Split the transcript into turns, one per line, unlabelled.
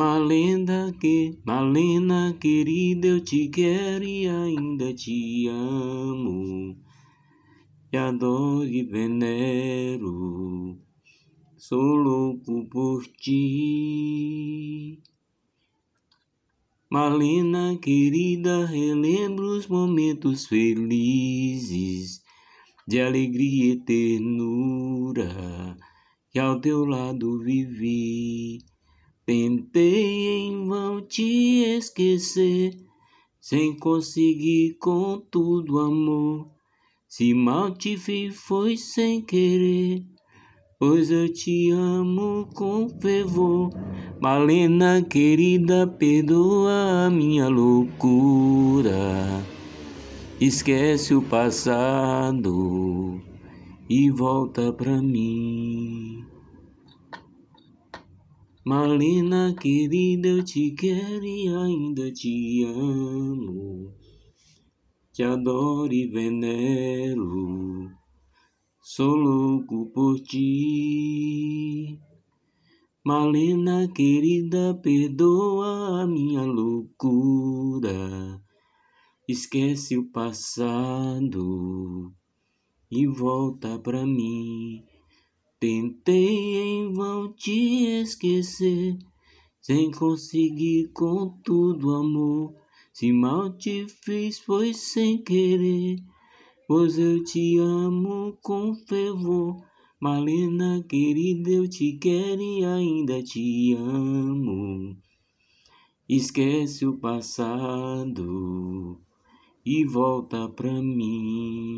Malena, que, Malena querida, eu te quero e ainda te amo. Te adoro e venero, sou louco por ti. Malena querida, relembro os momentos felizes de alegria e ternura que ao teu lado vivi. Tentei em vão te esquecer, sem conseguir com tudo amor. Se mal te vi foi sem querer, pois eu te amo com fervor. Malena querida, perdoa a minha loucura. Esquece o passado e volta pra mim. Malena, querida, eu te quero e ainda te amo. Te adoro e venero. Sou louco por ti. Malena querida, perdoa a minha loucura. Esquece o passado e volta pra mim. Tentei em vão te esquecer, sem conseguir contudo, amor. Se mal te fiz foi sem querer, pois eu te amo com fervor. Malena querida, eu te quero e ainda te amo. Esquece o passado e volta pra mim.